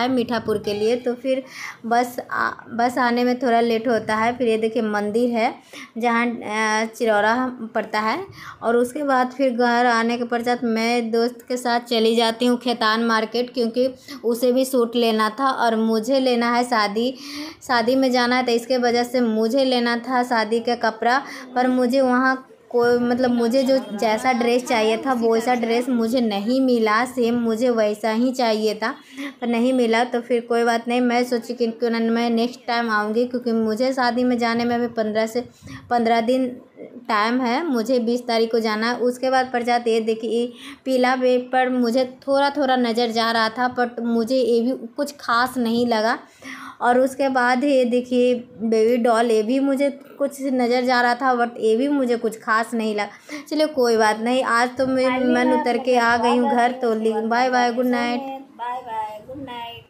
है मीठापुर के लिए तो फिर बस आ, बस आने में थोड़ा लेट होता है फिर ये देखिए मंदिर है जहाँ चिरौरा पड़ता है और उसके बाद फिर घर आने के पश्चात मैं दोस्त के साथ चली जाती हूँ खेतान मार्केट क्योंकि उसे भी सूट लेना था और मुझे लेना है शादी शादी में जाना है तो इसके वजह से मुझे लेना था शादी का कपड़ा पर मुझे वहाँ कोई मतलब मुझे जो जैसा ड्रेस चाहिए था वैसा ड्रेस मुझे नहीं मिला सेम मुझे वैसा ही चाहिए था पर नहीं मिला तो फिर कोई बात नहीं मैं सोची कि क्यों ना मैं नेक्स्ट टाइम आऊँगी क्योंकि मुझे शादी में जाने में अभी पंद्रह से पंद्रह दिन टाइम है मुझे बीस तारीख को जाना है उसके बाद पड़ जाते ये देखिए पीला पेपर मुझे थोड़ा थोड़ा नज़र जा रहा था बट मुझे ये भी कुछ खास नहीं लगा और उसके बाद ये देखिए बेबी डॉल ये भी मुझे कुछ नज़र जा रहा था बट ये भी मुझे कुछ खास नहीं लगा चलिए कोई बात नहीं आज तो मैं मन उतर के आ गई हूँ घर तो bye bye good night bye bye good night